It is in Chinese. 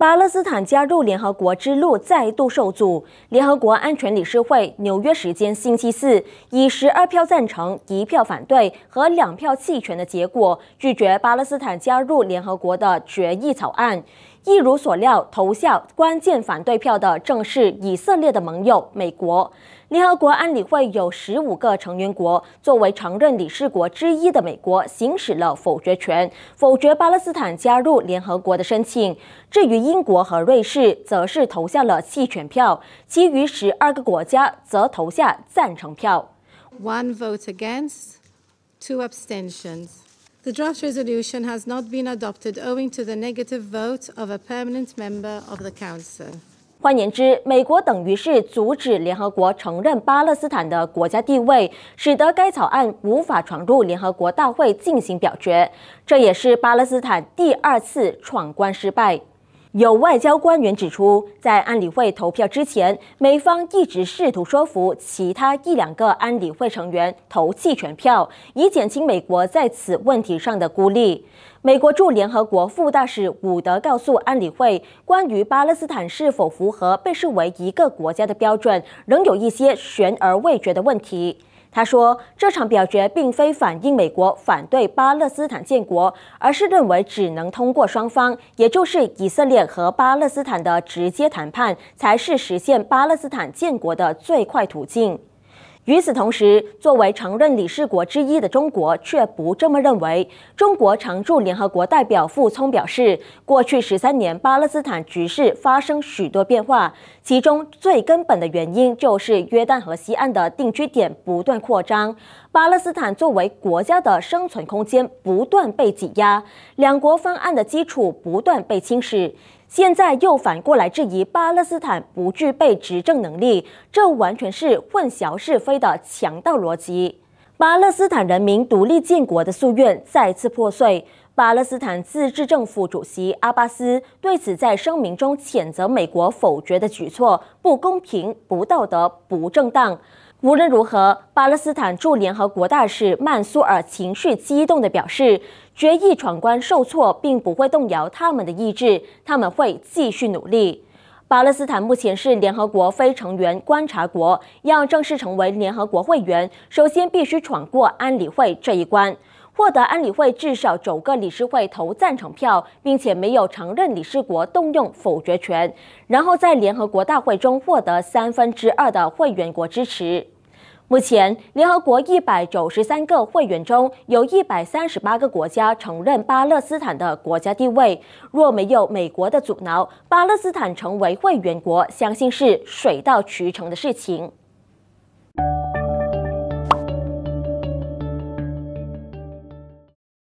巴勒斯坦加入联合国之路再度受阻。联合国安全理事会纽约时间星期四以十二票赞成、一票反对和两票弃权的结果，拒绝巴勒斯坦加入联合国的决议草案。一如所料，投下关键反对票的正是以色列的盟友美国。联合国安理会有十五个成员国，作为常任理事国之一的美国行使了否决权，否决巴勒斯坦加入联合国的申请。至于英国和瑞士，则是投下了弃权票，其余十二个国家则投下赞成票。One vote against, two abstentions. The draft resolution has not been adopted owing to the negative vote of a permanent member of the council. 换言之，美国等于是阻止联合国承认巴勒斯坦的国家地位，使得该草案无法闯入联合国大会进行表决。这也是巴勒斯坦第二次闯关失败。有外交官员指出，在安理会投票之前，美方一直试图说服其他一两个安理会成员投弃权票，以减轻美国在此问题上的孤立。美国驻联合国副大使伍德告诉安理会，关于巴勒斯坦是否符合被视为一个国家的标准，仍有一些悬而未决的问题。他说：“这场表决并非反映美国反对巴勒斯坦建国，而是认为只能通过双方，也就是以色列和巴勒斯坦的直接谈判，才是实现巴勒斯坦建国的最快途径。”与此同时，作为常任理事国之一的中国却不这么认为。中国常驻联合国代表傅聪表示，过去十三年，巴勒斯坦局势发生许多变化，其中最根本的原因就是约旦河西岸的定居点不断扩张。巴勒斯坦作为国家的生存空间不断被挤压，两国方案的基础不断被侵蚀，现在又反过来质疑巴勒斯坦不具备执政能力，这完全是混淆是非的强盗逻辑。巴勒斯坦人民独立建国的夙愿再次破碎。巴勒斯坦自治政府主席阿巴斯对此在声明中谴责美国否决的举措不公平、不道德、不正当。无论如何，巴勒斯坦驻联合国大使曼苏尔情绪激动地表示，决议闯关受挫，并不会动摇他们的意志，他们会继续努力。巴勒斯坦目前是联合国非成员观察国，要正式成为联合国会员，首先必须闯过安理会这一关。获得安理会至少九个理事会投赞成票，并且没有常任理事国动用否决权，然后在联合国大会中获得三分之二的会员国支持。目前，联合国一百九十三个会员中，有一百三十八个国家承认巴勒斯坦的国家地位。若没有美国的阻挠，巴勒斯坦成为会员国，相信是水到渠成的事情。